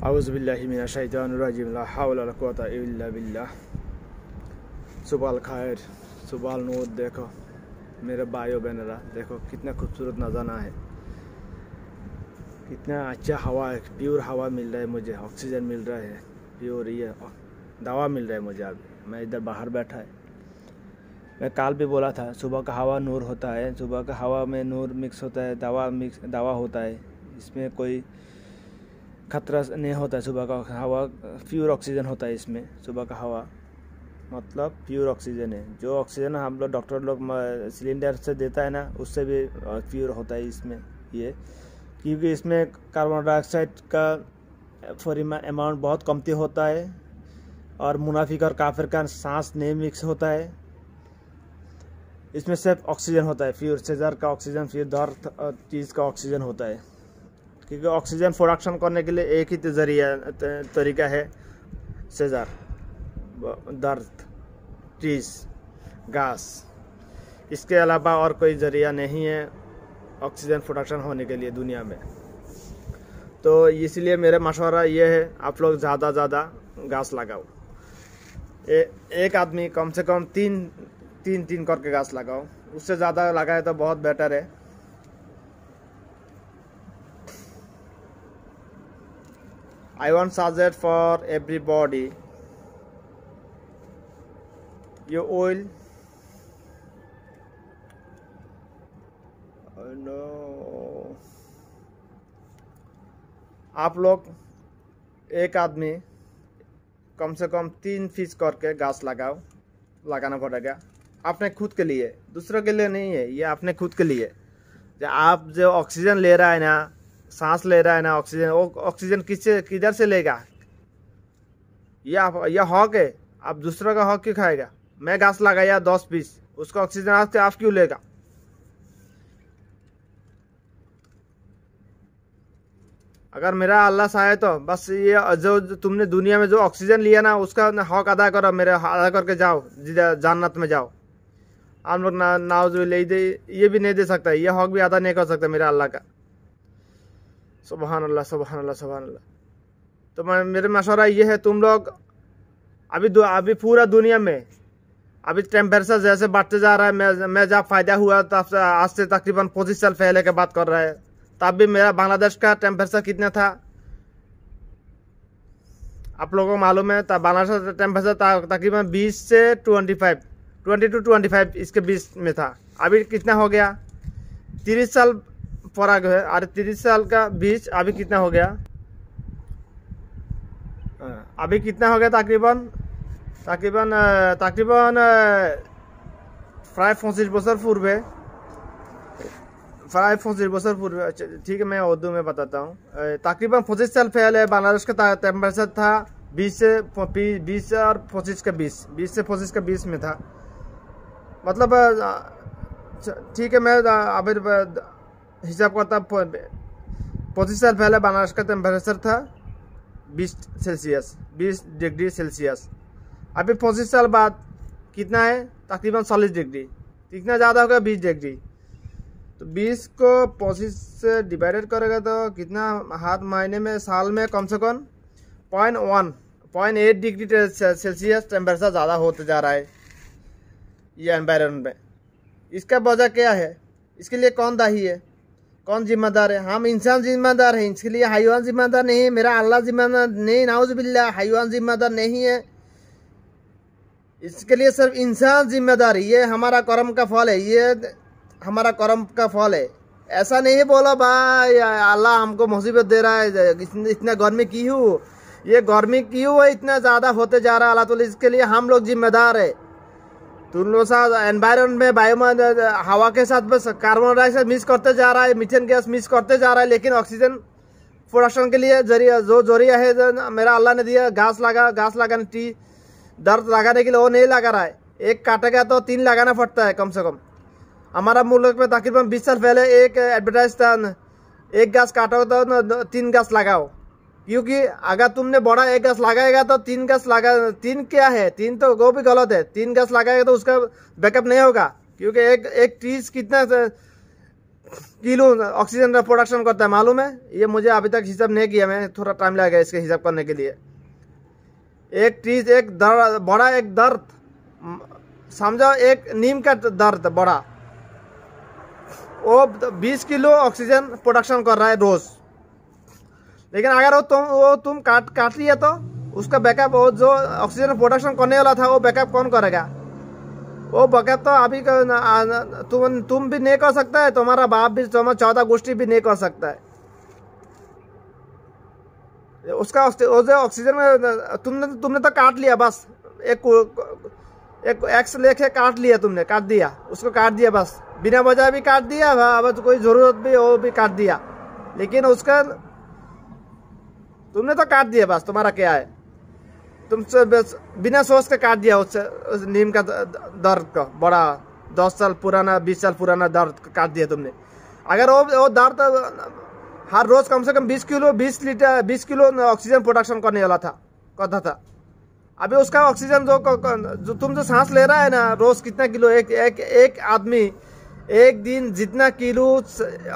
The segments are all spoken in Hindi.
सुबाल खैर सुबाल नूर देखो मेरे भाइयों बहनरा देखो कितना खूबसूरत नज़ारा है कितना अच्छा हवा है प्योर हवा मिल रहा है मुझे ऑक्सीजन मिल रहा है प्योर ये दवा मिल रहा है मुझे अभी मैं इधर बाहर बैठा है मैं काल भी बोला था सुबह का हवा नूर होता है सुबह का हवा में नूर मिक्स होता है दवा मिक्स दवा होता है इसमें कोई खतरा नहीं होता है सुबह का हवा प्योर ऑक्सीजन होता है इसमें सुबह का हवा मतलब प्योर ऑक्सीजन है जो ऑक्सीजन हम लोग डॉक्टर लोग सिलेंडर से देता है ना उससे भी प्योर होता है इसमें ये क्योंकि इसमें कार्बन डाइऑक्साइड का अमाउंट बहुत कमती होता है और मुनाफिक और काफिर का सांस नहीं मिक्स होता है इसमें सिर्फ ऑक्सीजन होता है फिर सेजर का ऑक्सीजन फिर दर चीज़ का ऑक्सीजन होता है क्योंकि ऑक्सीजन प्रोडक्शन करने के लिए एक ही तो जरिया तरीका है सेजार दर्द टीस घास इसके अलावा और कोई जरिया नहीं है ऑक्सीजन प्रोडक्शन होने के लिए दुनिया में तो इसलिए मेरा मशवरा ये है आप लोग ज़्यादा ज़्यादा घास लगाओ ए, एक आदमी कम से कम तीन तीन तीन करके घास लगाओ उससे ज़्यादा लगाए तो बहुत बेटर है I want suggest for everybody. You will. Oh no. आप लोग एक आदमी कम से कम तीन फीस करके घास लगाओ लगाना पड़ेगा अपने खुद के लिए दूसरों के लिए नहीं है ये अपने खुद के लिए आप जो ऑक्सीजन ले रहा है ना सांस ले रहा है ना ऑक्सीजन वो ऑक्सीजन किससे किधर से लेगा यह यह हॉक है आप दूसरों का हॉक क्यों खाएगा मैं घास लगाया दस पीस उसका ऑक्सीजन आते आप क्यों लेगा अगर मेरा अल्लाह सा तो बस ये जो तुमने दुनिया में जो ऑक्सीजन लिया ना उसका हक अदा करो मेरे हाँ, अदा करके जाओ जन्नत में जाओ आप लोग ना नाव जो ले दे ये भी नहीं दे सकता ये हक भी अदा नहीं कर सकता मेरा अल्लाह का सुबहान अल्लाह सुबहान अल्लाह सुबहान अल्लाह तो मैं मेरे मशवरा ये है तुम लोग अभी अभी पूरा दुनिया में अभी टेम्परेचर जैसे बढ़ते जा रहा है मैं मैं जब फ़ायदा हुआ तब तो से आज से तकरीबन पच्चीस साल पहले के बात कर रहा है तब भी मेरा बांग्लादेश का टेम्परेचर कितना था आप लोगों को मालूम है बांग्लादेश का टेम्परेचर तकरीबन बीस से twenty five twenty two twenty five इसके बीच में था अभी कितना हो गया तीस साल पराग है और तीस साल का बीच अभी कितना हो गया हाँ। अभी कितना हो गया तकरीबन तकरीबन तकरीबन प्राय পঁচিশ बसर पूर्व प्राय पच्चीस बरस पूर्व अच्छा, ठीक है मैं उर्दू में बताता हूँ तकरीबन पच्चीस साल पहले बनारस का टेम्परेचर था बीस से बीस और पच्चीस का बीस बीस से पच्चीस का बीस में था मतलब ठीक है मैं अभी हिसाब करता पच्चीस साल पहले बनारस का टेम्परेचर था बीस सेल्सियस बीस डिग्री सेल्सियस अभी पच्चीस साल बाद कितना है तकरीबन चालीस डिग्री कितना ज़्यादा होगा बीस डिग्री तो बीस को पच्चीस से डिवाइडेड करेगा तो कितना हाथ महीने में साल में कम से कम point one point eight degree Celsius temperature ज़्यादा होते जा रहा है ये एनवायरनमेंट में इसका वजह क्या है इसके लिए कौन दाही है कौन जिम्मेदार है हम इंसान जिम्मेदार है इसके लिए हाईवान जिम्मेदार नहीं है मेरा अल्लाह जिम्मेदार नहीं नाउज बिल्ला हाईवान जिम्मेदार नहीं है इसके लिए सिर्फ इंसान जिम्मेदार ये हमारा कर्म का फल है ये हमारा कर्म का फल है ऐसा नहीं बोला भाई अल्लाह हमको मुसीबत दे रहा है इतना गर्मी क्यों ये गर्मी क्यों है इतना ज़्यादा होते जा रहा है अल्लाह तो इसके लिए हम लोग जिम्मेदार है तो उन लोगों एनवायरमेंट में वायुमान हवा के साथ बस कार्बन डाइऑक्साइड मिस करते जा रहा है मिथेन गैस मिस करते जा रहा है लेकिन ऑक्सीजन प्रोडक्शन के लिए जरिया जो जरिया है मेरा अल्लाह ने दिया घास लगा घास लगाने टी दर्द लगाने के लिए वो नहीं लगा रहा है एक काटेगा तो तीन लगाना पड़ता है कम से कम हमारा मुल्क में तकरीबन बीस साल पहले एक एडवर्टाइज था एक घास काटो तो तीन घास लगाओ क्योंकि अगर तुमने बड़ा एक गस लगाएगा तो तीन गज लगा तीन क्या है तीन तो वो भी गलत है तीन गज लगाएगा तो उसका बैकअप नहीं होगा क्योंकि एक एक ट्रीज कितना किलो ऑक्सीजन का प्रोडक्शन करता है मालूम है ये मुझे अभी तक हिसाब नहीं किया मैं थोड़ा टाइम लगेगा इसके हिसाब करने के लिए एक ट्रीज एक दर्द बड़ा एक दर्द समझो एक नीम का दर्द बड़ा वो 20 किलो ऑक्सीजन प्रोडक्शन कर रहा है रोज़ लेकिन अगर वो तुम वो तुम काट काट लिया तो उसका बैकअप वो जो ऑक्सीजन प्रोडक्शन करने वाला था वो बैकअप कौन करेगा वो बैकअप तो अभी तुम तुम भी नहीं कर सकता है तुम्हारा बाप भी तुम्हारा चौदह गोष्ठी भी नहीं कर सकता है उसका वो जो ऑक्सीजन में तुमने तुमने तो काट लिया बस एक एक एक्स लेके काट लिया तुमने काट दिया उसको काट दिया बस बिना वजह भी काट दिया अब तो कोई ज़रूरत भी वो भी काट दिया लेकिन उसका तुमने तो काट दिया बस तुम्हारा क्या है तुम बिना सोच के काट दिया उससे उस नीम का दर्द का बड़ा दस साल पुराना बीस साल पुराना दर्द काट दिया तुमने अगर वो वो दर्द हर रोज कम से कम बीस किलो बीस लीटर बीस किलो ऑक्सीजन प्रोडक्शन करने वाला था कहता था अभी उसका ऑक्सीजन जो, जो तुम जो सांस ले रहा है ना रोज कितना किलो एक एक एक आदमी एक दिन जितना किलो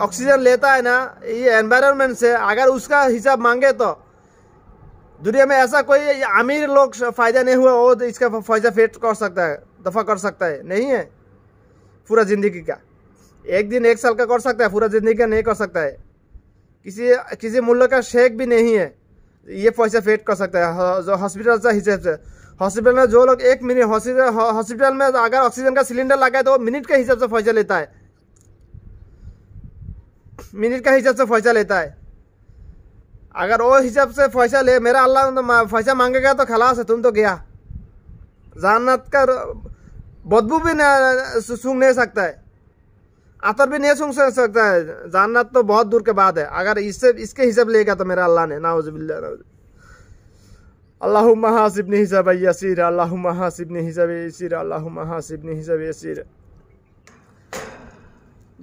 ऑक्सीजन लेता है ना ये एनवायरनमेंट से अगर उसका हिसाब मांगे तो दुनिया में ऐसा कोई अमीर लोग फ़ायदा नहीं हुआ वो तो इसका फ़ायदा फेट कर सकता है दफ़ा कर सकता है नहीं है पूरा ज़िंदगी का एक दिन एक साल का कर सकता है पूरा ज़िंदगी का नहीं कर सकता है किसी किसी मूल्य का शेक भी नहीं है ये पैसा फेट कर सकता है जो हॉस्पिटल का हिसाब से हॉस्पिटल में जो लोग एक मिनट हॉस्पिटल हॉस्पिटल में अगर ऑक्सीजन का सिलेंडर लगाए तो मिनट के हिसाब से पैसा लेता है मिनट का हिसाब से पैसा लेता है अगर वो हिसाब से फैसा ले मेरा अल्लाह तो फैसा मांगेगा तो खलास है तुम तो गया जानत का बदबू भी सूंघ नहीं सकता है अतर भी नहीं सूंघ सकता है जानत तो बहुत दूर के बाद है अगर इससे इसके हिसाब लेगा तो मेरा अल्लाह ने उजबिल्ला अल्लाह हासिब हिसाब यसीर अल्लाह हासिब हिसाब यसीर अल्लाह हासिब हिसाब यसीर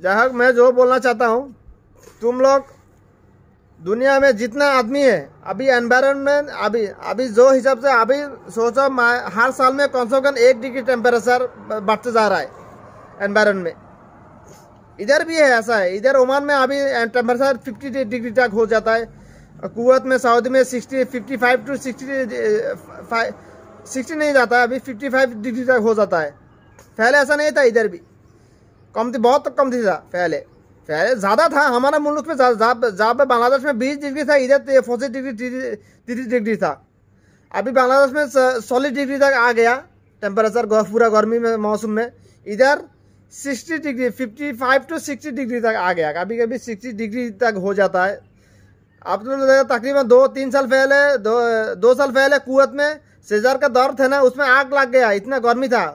जहाँ मैं जो बोलना चाहता हूँ तुम लोग दुनिया में जितना आदमी है अभी एनवायरनमेंट अभी अभी जो हिसाब से अभी सोचो हर साल में कम से कम एक डिग्री टेम्परेचर बढ़ते जा रहा है एनवायरन में इधर भी है ऐसा है इधर ओमान में अभी टेम्परेचर फिफ्टी डिग्री तक हो जाता है कुवैत में सऊदी में sixty fifty five to sixty sixty नहीं जाता है अभी फिफ्टी फाइव डिग्री तक हो जाता है पहले ऐसा नहीं था इधर भी कम थी बहुत कम थी था पहले ज़्यादा था हमारा मुल्क में जहाँ पर बांग्लादेश में बीस डिग्री था इधर तो फोर्टी डिग्री तीस डिग्री था अभी बांग्लादेश में सोलह डिग्री तक आ गया टेम्परेचर पूरा गर्मी में मौसम में इधर sixty degree fifty five to sixty degree तक आ गया कभी कभी सिक्सटी डिग्री तक हो जाता है आप तो तकरीबन दो तीन साल पहले दो दो साल पहले कुवत में सेजार का दर्द था ना उसमें आग लग गया इतना गर्मी था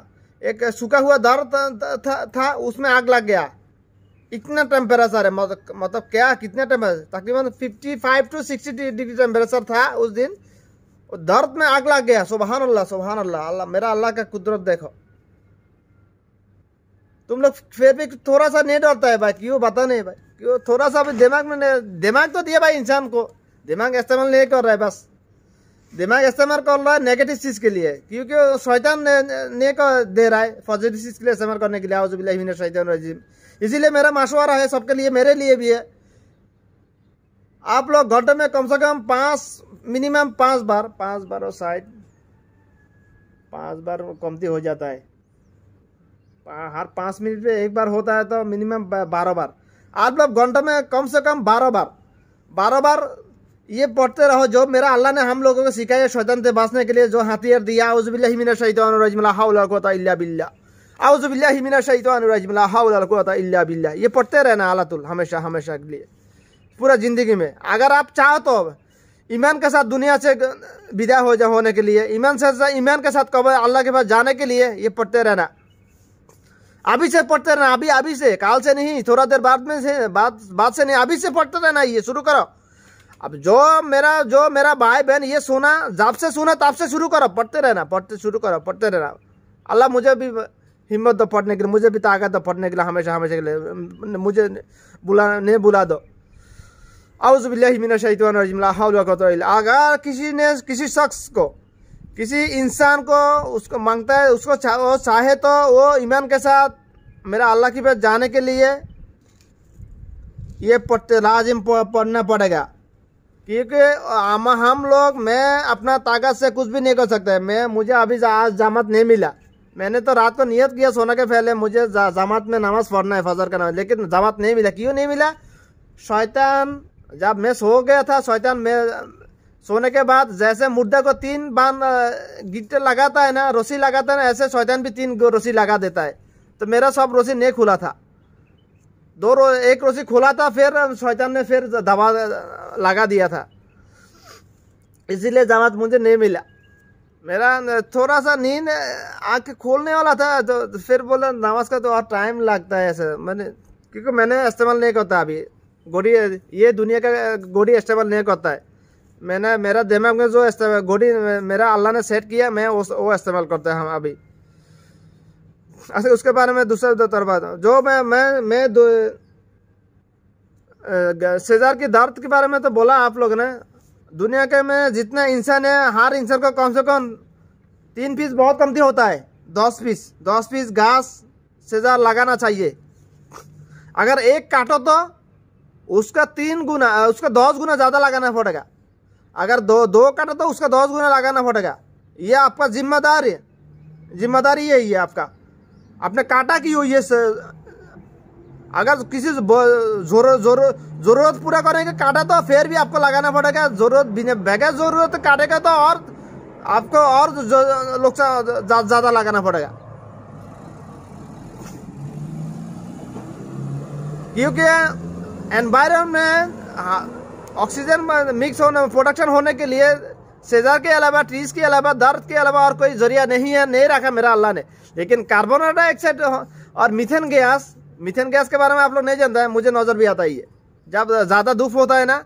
एक सूखा हुआ दर्द था, था, था उसमें आग लग गया इतना टेम्परेचर है मतलब मतलब क्या कितना टेम्परेचर तकरीबन 55 टू 60 डिग्री टेम्परेचर था उस दिन दर्द में आग लग गया सुबहान अल्लाह सुबहान अल्लाह अल्लाह मेरा अल्लाह का कुदरत देखो तुम लोग फिर भी थोड़ा सा नहीं डरता है भाई क्यों बता नहीं भाई क्यों थोड़ा सा भी दिमाग में दिमाग तो दिया भाई इंसान को दिमाग इस्तेमाल नहीं कर रहा है बस दिमाग इस्तेमाल कर रहा है नेगेटिव चीज़ के लिए क्योंकि शैतान ने, ने, ने कर दे रहा है पॉजिटिव चीज़ के लिए इस्तेमाल करने के लिए शैतान रजीम इसीलिए मेरा मशवरा है सबके लिए मेरे लिए भी है आप लोग घंटे में कम से कम पांच मिनिमम पांच बार पांच बार और साइड पांच बार कमती हो जाता है हर पांच मिनट में एक बार होता है तो मिनिमम बारह बार आप लोग घंटे में कम से कम बारह बार बारह बार ये पढ़ते रहो जो मेरा अल्लाह ने हम लोगों को सिखाया शैतान से बांसने के लिए जो हथियार दिया उजबिल्लिमिन शहीद रजमला बिल्ला ये पढ़ते रहना अलातुल हमेशा हमेशा के लिए पूरा ज़िंदगी में अगर आप चाहो तो ईमान के साथ दुनिया से विदा हो जाए होने के लिए ईमान से ईमान के साथ कब अल्लाह के पास जाने के लिए ये पढ़ते रहना अभी से पढ़ते रहना अभी अभी से काल से नहीं थोड़ा देर बाद में से बाद बाद से नहीं अभी से पढ़ते रहना ये शुरू करो अब जो मेरा जो मेरा भाई बहन ये सुना जब से सुना तब से शुरू करो पढ़ते रहना पढ़ते शुरू करो पढ़ते रहना अल्लाह मुझे भी हिम्मत दो तो पढ़ने के लिए मुझे भी ताकत दो तो पढ़ने के लिए हमेशा हमेशा के लिए मुझे बुला नहीं बुला दो अवज़बिल्लिमिनजिम अगर किसी ने किसी शख्स को किसी इंसान को उसको मांगता है उसको वो चाहे तो वो ईमान के साथ मेरा अल्लाह की पास जाने के लिए ये पढ़ते लाजिम पढ़ना पड़ेगा क्योंकि हम लोग मैं अपना ताकत से कुछ भी नहीं कर सकते मैं मुझे अभी आज जामत नहीं मिला मैंने तो रात को नियत किया सोने के पहले मुझे जमात में नमाज पढ़ना है फजर का नमाज लेकिन जमात नहीं मिला क्यों नहीं मिला शैतान जब मैं सो गया था शैतान मैं सोने के बाद जैसे मुर्दे को तीन बांध गिट्टे लगाता है ना रस्सी लगाता है ना ऐसे शैतान भी तीन रस्सी लगा देता है तो मेरा सब रस्सी नहीं खुला था दो रो, एक रस्सी खुला था फिर शैतान ने फिर दबा लगा दिया था इसीलिए जमात मुझे नहीं मिला मेरा थोड़ा सा नींद आँख खोलने वाला था तो, फिर बोला नमाज का तो और टाइम लगता है ऐसे मैंने क्योंकि मैंने इस्तेमाल नहीं करता अभी घोड़ी ये दुनिया का घोड़ी इस्तेमाल नहीं करता है मैंने मेरा दिमाग में जो घोड़ी मेरा अल्लाह ने सेट किया मैं उस वो इस्तेमाल करता हूँ अभी अच्छा उसके बारे में दूसरा दो तरफ जो मैं मैं मैं शेजार की के दर्द के बारे में तो बोला आप लोग ने दुनिया के में जितना इंसान है हर इंसान को कम से कम तीन पीस बहुत कमती होता है दस पीस दस पीस घास से ज़्यादा लगाना चाहिए अगर एक काटो तो उसका तीन गुना उसका दस गुना ज़्यादा लगाना पड़ेगा अगर दो दो काटो तो उसका दस गुना लगाना पड़ेगा ये आपका जिम्मेदार जिम्मेदारी यही है आपका आपने काटा क्यों ये अगर किसी जरूरत जरूरत पूरा करेंगे काटा तो फिर भी आपको लगाना पड़ेगा जरूरत बगैर जरूरत काटेगा तो और आपको और लोग ज़्यादा लगाना पड़ेगा क्योंकि एनवायरमेंट ऑक्सीजन मिक्स होने प्रोडक्शन होने के लिए सेजार के अलावा ट्रीज के अलावा दर्द के अलावा और कोई जरिया नहीं है नहीं रखा मेरा अल्लाह ने लेकिन कार्बन डाइऑक्साइड और मिथेन गैस मिथेन गैस के बारे में आप लोग नहीं जानता है मुझे नज़र भी आता ही है जब ज़्यादा धूप होता है ना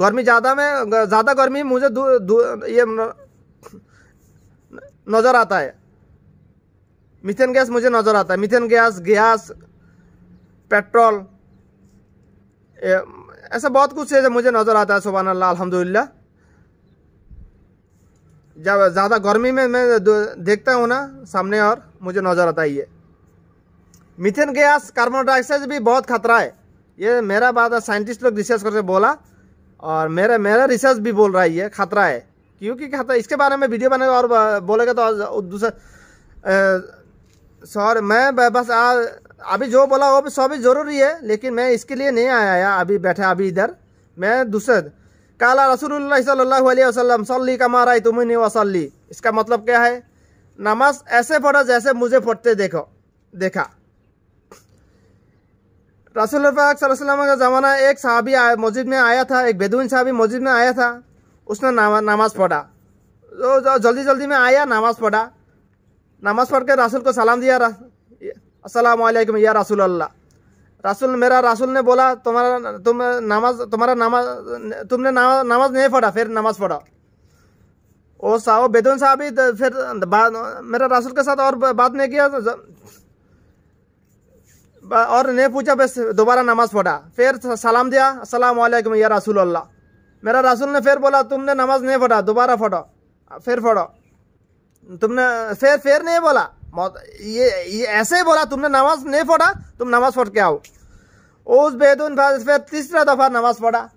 गर्मी ज़्यादा में ज़्यादा गर्मी मुझे दू, दू, ये नज़र आता है मिथेन गैस मुझे नज़र आता है मिथेन गैस गैस पेट्रोल ऐसा बहुत कुछ है जो मुझे नज़र आता है सुबह अल्लाह अलहमदिल्ला जब ज़्यादा गर्मी में मैं देखता हूँ ना सामने और मुझे नज़र आता ही है मिथेन गैस कार्बन डाइऑक्साइड भी बहुत खतरा है ये मेरा बात है साइंटिस्ट लोग रिसर्च करके बोला और मेरा मेरा रिसर्च भी बोल रहा है ये खतरा है क्योंकि खतरा इसके बारे में वीडियो बनेगा और बोलेगा तो दूसरा सॉरी मैं बस आ अभी जो बोला वो भी सभी ज़रूरी है लेकिन मैं इसके लिए नहीं आया अभी बैठा अभी इधर मैं दूसरे काला रसूलुल्लाह सल्लल्लाहु अलैहि वसल्लम सल्ली कमारा तुम्हें वसल्ली इसका मतलब क्या है नमाज ऐसे पढ़ा जैसे मुझे पढ़ते देखो देखा रसूल पाक सल्लल्लाहु अलैहि वसल्लम का ज़माना एक सहाबी मस्जिद में आया था एक बेदून सहाबी मस्जिद में आया था उसने नमाज पढ़ा जो, जो जल्दी जल्दी में आया नमाज पढ़ा नमाज पढ़ के रसूल को सलाम दिया असलम या रसूल अल्लाह रसूल मेरा रसूल ने बोला तुम्हारा तुम नमाज तुम्हारा नमाज तुमने नमाज नहीं पढ़ा फिर नमाज पढ़ा वो साहब बेदुन साहब तो फिर मेरा रसूल के साथ और बात नहीं किया तो और ने पूछा बस दोबारा नमाज पढ़ा फिर सलाम दिया असलम या रसूल अल्लाह मेरा रसूल ने फिर बोला तुमने नमाज नहीं पढ़ा दोबारा पढ़ो फिर पढ़ो तुमने फिर फिर नहीं बोला ये ये ऐसे ही बोला तुमने नमाज नहीं पढ़ा तुम नमाज पढ़ के आओ उस बेदून फिर तीसरा दफ़ा नमाज पढ़ा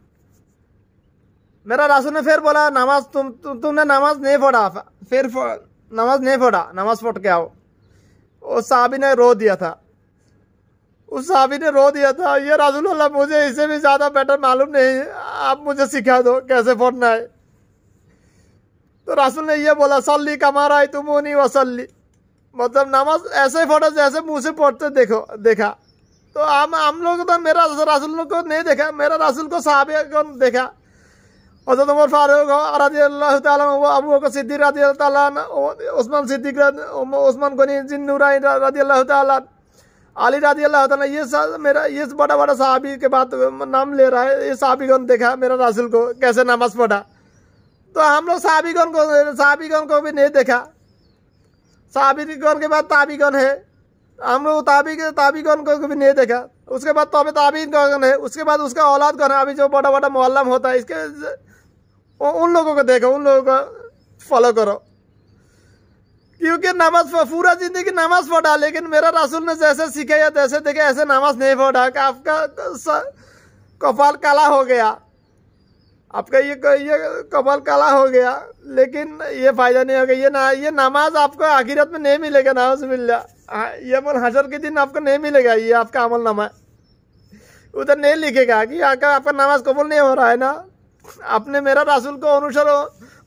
मेरा रसूल ने फिर बोला नमाज तुम तु, तुमने नमाज नहीं पढ़ा फिर नमाज नहीं पढ़ा नमाज पढ़ के आओ उस साहबी ने रो दिया था उस साहबी ने रो दिया था ये राजूल अल्लाह मुझे इसे भी ज़्यादा बेटर मालूम नहीं है आप मुझे सिखा दो कैसे फोड़ना है तो रसुल ने यह बोला सल्ली कमारा है तुम नहीं वसल्ली मतलब नमाज ऐसे फोटो जैसे मुँह से फोड़ते देखो देखा तो हम हम लोग तो मेरा रसुल को नहीं देखा मेरा रसुल को साहब को देखा हजरत उमर फारूक रजी अल्लाह तबू को सिद्दीक रजी तला उस्मान सिद्दीक उस्मान गनी जिन नूरानी रजी अल्लाह तला अली राजी अल्लाह तला ये मेरा ये बड़ा बड़ा साहबी के बाद नाम ले रहा है ये साहबीगन देखा मेरा रासुल को कैसे नमाज पढ़ा तो हम लोग साहबीगन को साहबीगन को भी नहीं देखा साहबीगन के बाद ताबीगन है हम लोग ताबी ताबीगन को भी नहीं देखा उसके बाद तोबे ताबीगन है उसके बाद उसका औलाद गन है अभी जो बड़ा बड़ा मोहल्ला होता है इसके उन लोगों को देखो उन लोगों को फॉलो करो क्योंकि नमाज पूरा जिंदगी नमाज पढ़ा लेकिन मेरा रसूल ने जैसे सिखाया तैसे देखा ऐसे नमाज नहीं पढ़ा कि आपका कपाल काला हो गया आपका ये ये कपाल काला हो गया लेकिन ये फायदा नहीं होगा ये ना ये नमाज आपको आखिरत में नहीं मिलेगा नमाज जा हाँ, ये अमल हजर के दिन आपको नहीं मिलेगा ये आपका अमल नमाज उधर नहीं लिखेगा कि आपका आपका नमाज कबूल नहीं हो रहा है ना आपने मेरा रसूल को अनुसर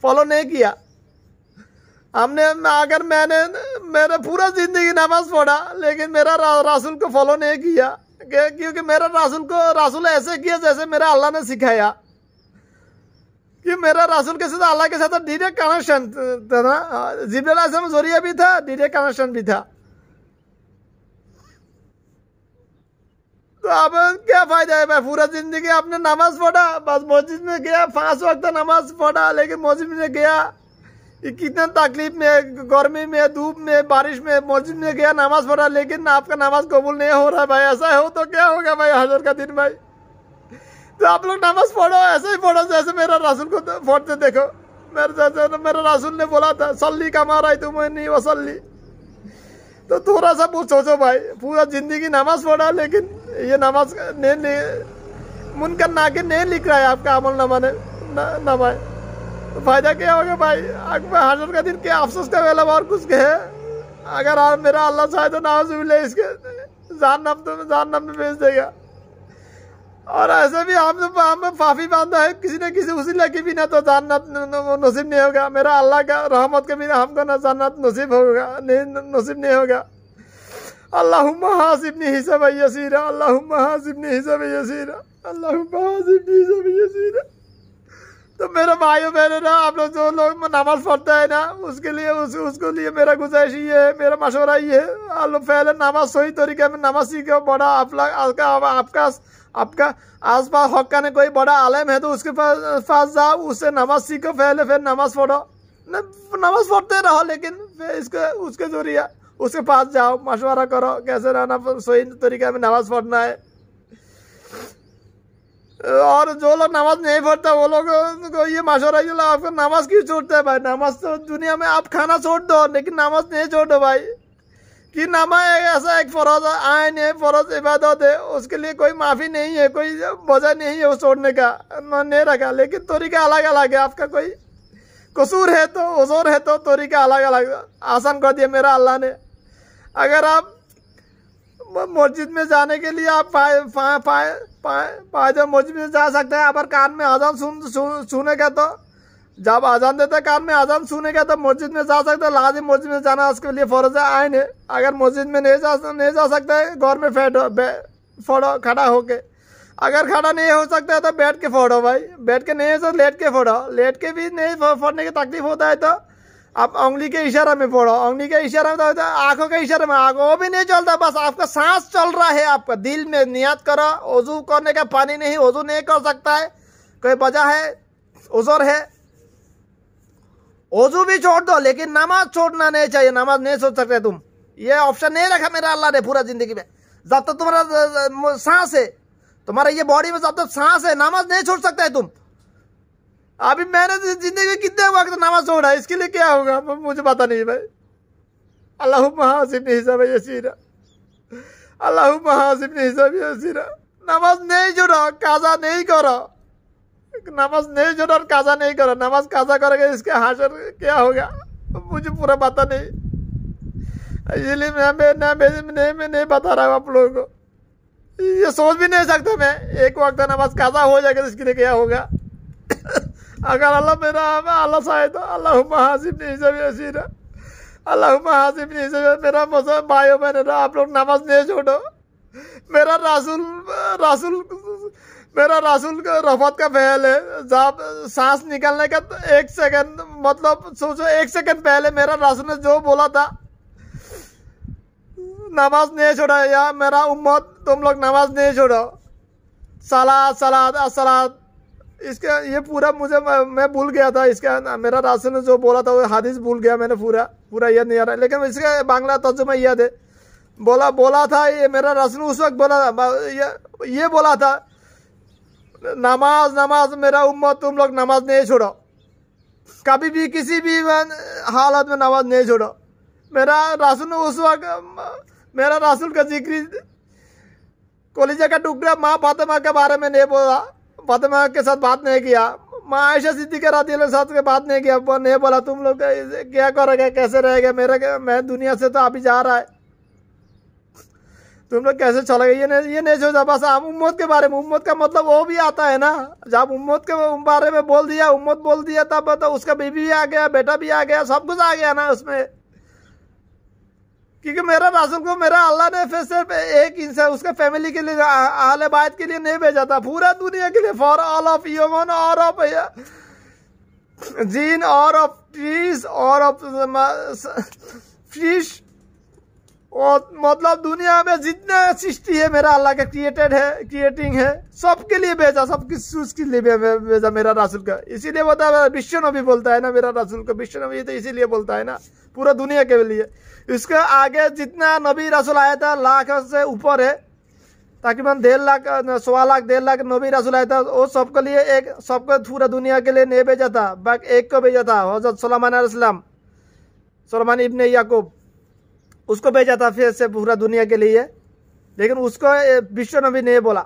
फॉलो नहीं किया हमने अगर मैंने मेरा पूरा ज़िंदगी नमाज पढ़ा लेकिन मेरा रा, रासुल को फॉलो नहीं किया क्योंकि मेरा रासुल को रासुल ऐसे किया जैसे मेरा अल्लाह ने सिखाया कि मेरा रासुल के साथ अल्लाह के साथ डीरेक्ट तो कनेक्शन था ना आजम जोरिया भी था डीरेक्ट कनेक्शन भी था तो अब क्या फायदा है भाई पूरा जिंदगी आपने नमाज पढ़ा बस मस्जिद में गया पांच वक्त नमाज पढ़ा लेकिन मस्जिद में गया कितना तकलीफ में गर्मी में धूप में बारिश में मस्जिद में गया नमाज पढ़ा लेकिन आपका नमाज कबूल नहीं हो रहा भाई ऐसा हो तो क्या होगा भाई हजर का दिन भाई तो आप लोग नमाज पढ़ो ऐसे ही पढ़ो जैसे मेरा रसूल को पढ़ते तो देखो मेरे जैसे तो मेरा रसूल ने बोला था सल्ली कमा है तुम नहीं वो सल्ली तो थोड़ा सा बहुत सोचो भाई पूरा जिंदगी नमाज पढ़ा लेकिन ये नमाज नहीं मुनकर नाके नहीं लिख रहा है आपका अमल नमा ने नमा फायदा क्या होगा भाई अकबर हाजर का दिन क्या अफसोस का वेला और कुछ कहे अगर आप मेरा अल्लाह चाहे तो नाम से मिले इसके जान नाम तो जान नाम में भेज देगा और ऐसे भी हम तो हम तो फाफी बांधा है किसी न किसी उसी के ना तो जानत नसीब नहीं होगा मेरा अल्लाह का रहमत के बिना हमको ना जानत नसीब होगा नहीं नसीब नहीं होगा अल्लाह हासिब नहीं हिसाब यसीरा अल्लाह हासिब नहीं हिसाब यसीरा अल्लाह हासिब नहीं हिसाब यसीरा तो मेरे भाई बहन है ना आप लोग जो लोग नमाज पढ़ते हैं ना उसके लिए उस, उसके लिए मेरा गुजारिश ये है मेरा मशवरा ये है आप लोग पहले नमाज सही तरीके में नमाज सीखे बड़ा आप लोग आपका आपका आपका आस पास हक्का ने कोई बड़ा आलम है तो उसके पास पास जाओ उससे नमाज सीखो पहले फिर नमाज पढ़ो नमाज पढ़ते रहो लेकिन फिर इसके उसके जरिए उसके पास जाओ मशवरा करो कैसे रहना सही तरीके में नमाज पढ़ना है और जो लोग नमाज नहीं पढ़ते वो लोग को ये मशोरा है आपको नमाज क्यों छोड़ते हैं भाई नमाज तो दुनिया में आप खाना छोड़ दो लेकिन नमाज नहीं छोड़ दो भाई कि नमाज ऐसा एक फ़रज आयन है फ़रज इबादत है उसके लिए कोई माफ़ी नहीं है कोई वजह नहीं है वो छोड़ने का नहीं रखा लेकिन तरीका अलग अलग है आपका कोई कसूर है तो उसूर है तो तरीका अलग अलग आसान कर दिया मेरा अल्लाह ने अगर आप मस्जिद में जाने के लिए आप पाए पाए पाए पाए फायदा मस्जिद में जा सकते हैं अगर कान में अजान सुन सुने का तो जब अजान देते कान में अजान सुने का तो मस्जिद में जा सकते हैं लाजिम मस्जिद में जाना उसके लिए फौरज आए है अगर मस्जिद में नहीं जा नहीं जा सकते घर में फैटो फोड़ो खड़ा होके अगर खड़ा नहीं हो सकता है तो बैठ के फोड़ो भाई बैठ के नहीं हो तो लेट के फोड़ो लेट के भी नहीं फोड़ने की तकलीफ होता है तो आप उंगली के इशारा में पढ़ो उंगली के इशारा में तो, तो आंखों के इशारे में आंखों वो भी नहीं चलता बस आपका सांस चल रहा है आपका दिल में नियत करो वजू करने का पानी नहीं वजू नहीं कर सकता है कोई वजह है उजर है वजू भी छोड़ दो लेकिन नमाज छोड़ना नहीं चाहिए नमाज नहीं छोड़ सकते तुम ये ऑप्शन नहीं रखा मेरा अल्लाह ने पूरा जिंदगी में जब तक तुम्हारा सांस है तुम्हारा ये बॉडी में जब तक सांस है नमाज नहीं छोड़ सकते तुम अभी मैंने तो जिंदगी में कितने वक्त नमाज रहा है इसके लिए क्या होगा मुझे पता नहीं भाई अल्लाह महासिब हिसाब यसीरा अल्लाह महासिब हिसाब यसीरा नमाज नहीं जुड़ा काजा नहीं करो नमाज नहीं जुड़ा और काजा नहीं करो नमाज काजा करोगे इसके हाशर क्या होगा मुझे पूरा पता नहीं इसलिए मैं मैं नहीं मैं नहीं बता रहा हूँ आप लोगों को ये सोच भी नहीं सकता मैं एक वक्त नमाज काजा हो जाएगा तो इसके लिए क्या होगा अगर अल्लाह मेरा मैं अल्लाह तो अल्लाह हाजिब नहीं सब सीना अल्लाह हासिब नहीं सब मेरा मुसलमान भाई बहन आप लोग नमाज नहीं छोड़ो मेरा रसूल रसूल मेरा रसूल रफत का फैल है जब सांस निकलने का एक सेकंड मतलब सोचो एक सेकंड पहले मेरा रसूल ने जो बोला था नमाज नहीं छोड़ा या मेरा उम्मत तुम लोग नमाज नहीं छोड़ो सलाद सलाद असलाद इसका ये पूरा मुझे मैं भूल गया था इसका मेरा राशन जो बोला था वो हादिस भूल गया मैंने पूरा पूरा याद नहीं आ रहा लेकिन इसका बांग्ला तर्जुमा याद है बोला बोला था ये मेरा राशन उस वक्त बोला था ये ये बोला था नमाज नमाज मेरा उम्मत तुम लोग नमाज नहीं छोड़ो कभी भी किसी भी हालत में नमाज नहीं छोड़ो मेरा राशन उस वक्त मेरा रसुल का जिक्र कॉलेजा का टुकड़ा माँ फातिमा के बारे में नहीं बोला फातिमा के साथ बात नहीं किया माँ आयशा सिद्दीक राती के साथ के बात नहीं किया नहीं बोला तुम लोग क्या करोगे कैसे रहेगा मेरे मैं दुनिया से तो अभी जा रहा है तुम लोग कैसे चलोगे ये नहीं ये नहीं सोचा बस आप उम्मत के बारे में उम्मत का मतलब वो भी आता है ना जब उम्मत के बारे में बोल दिया उम्मत बोल दिया तब तो उसका बीबी भी आ गया बेटा भी आ गया सब कुछ आ गया ना उसमें क्योंकि मेरा रासुल को मेरा अल्लाह ने फिर सिर्फ एक इंसान उसके फैमिली के लिए आल बात के लिए नहीं भेजा था पूरा दुनिया के लिए फॉर ऑल ऑफ ह्यूमन और ऑफ जीन और ऑफ ट्रीज और ऑफ फिश और मतलब दुनिया में जितना सृष्टि है मेरा अल्लाह के क्रिएटेड है क्रिएटिंग है सबके लिए भेजा सब किस चूज के लिए भेजा मेरा रसूल का इसीलिए तो बता विश्व नबी बोलता है ना मेरा रसूल का विश्व नबी तो इसीलिए बोलता है ना पूरा दुनिया के लिए इसके आगे जितना नबी रसूल आया था लाख से ऊपर है तकरीबन डेढ़ लाख सवा लाख डेढ़ लाख नबी रसूल आया था वो सबके लिए एक सबको पूरा दुनिया के लिए नहीं भेजा था बाकी एक को भेजा था हजरत सलमान सलमान इबन याकूब उसको भेजा था फिर से पूरा दुनिया के लिए लेकिन उसको विश्व नबी ने बोला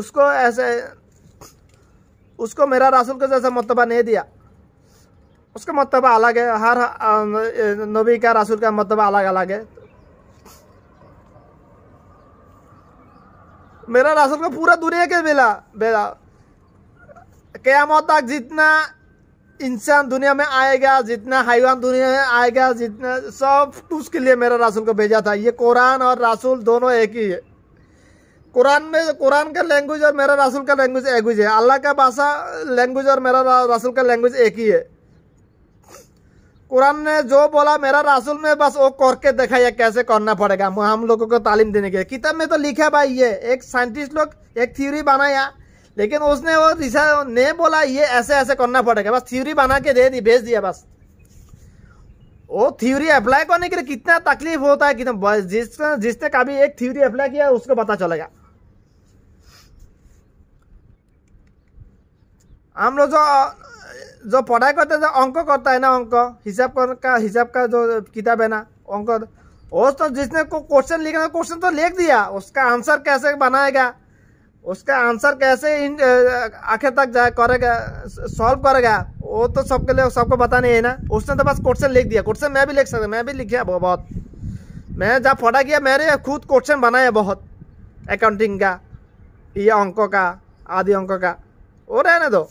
उसको ऐसे उसको मेरा रसूल को जैसा मतबा नहीं दिया उसका मतबा अलग है हर नबी का रसूल का मतबा अलग अलग है मेरा रसूल को पूरा दुनिया के मिला बेला क्या तक जितना इंसान दुनिया में आएगा जितना हाईवान दुनिया में आएगा जितना सब उसके लिए मेरा रसूल को भेजा था ये कुरान और रसूल दोनों एक ही है कुरान में कुरान का लैंग्वेज और मेरा रसूल का लैंग्वेज एक ही है अल्लाह का भाषा लैंग्वेज और मेरा रसूल का लैंग्वेज एक ही है कुरान ने जो बोला मेरा रसूल में बस वो करके दिखाया कैसे करना पड़ेगा हम लोगों को तालीम देने के किताब में तो लिखा भाई ये एक साइंटिस्ट लोग एक थ्योरी बनाया लेकिन उसने वो दिशा ने बोला ये ऐसे ऐसे करना पड़ेगा बस थ्योरी बना के दे दी भेज दिया बस वो थ्योरी अप्लाई करने के लिए कितना तकलीफ होता है कितना जिसने जिसने कभी एक थ्योरी अप्लाई किया उसको पता चलेगा हम लोग जो जो पढ़ाई करते हैं अंक करता है ना अंक हिसाब का हिसाब का जो किताब है ना अंक और तो जिसने क्वेश्चन लिखा क्वेश्चन तो लिख दिया उसका आंसर कैसे बनाएगा उसका आंसर कैसे आखिर तक जाए करेगा सॉल्व करेगा वो तो सबके लिए सबको पता नहीं है ना उसने तो बस क्वेश्चन लिख दिया क्वेश्चन मैं भी लिख सकता मैं भी लिख गया बहुत मैं जब फटा गया मेरे खुद क्वेश्चन बनाया बहुत अकाउंटिंग का ये अंकों का आदि अंकों का वो रहने दो तो।,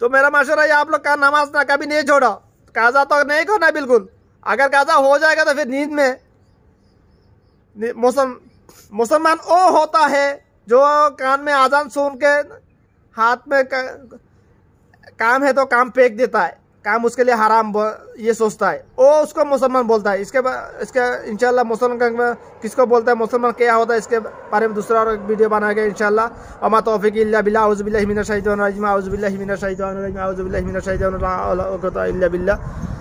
तो मेरा मशवरा ये आप लोग का नमाज ना कभी नहीं छोड़ो काजा तो नहीं करना बिल्कुल अगर काजा हो जाएगा तो फिर नींद में मौसम मुसलमान वो होता है जो कान में आजान सुन के हाथ में का, काम है तो काम फेंक देता है काम उसके लिए हराम ये सोचता है वो उसको मुसलमान बोलता है इसके इसके इनशाला मुसलमान किसको बोलता है मुसलमान क्या होता है इसके बारे में दूसरा और एक वीडियो बनाया गया इनशाला अमा तौफिक बिल्ला उज़बिल्लाह मिन शहीदान रजीम उज़बिल्लाह मिन